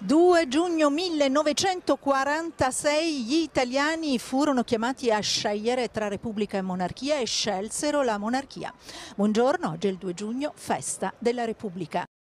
2 giugno 1946 gli italiani furono chiamati a scegliere tra Repubblica e Monarchia e scelsero la Monarchia. Buongiorno, oggi è il 2 giugno, festa della Repubblica.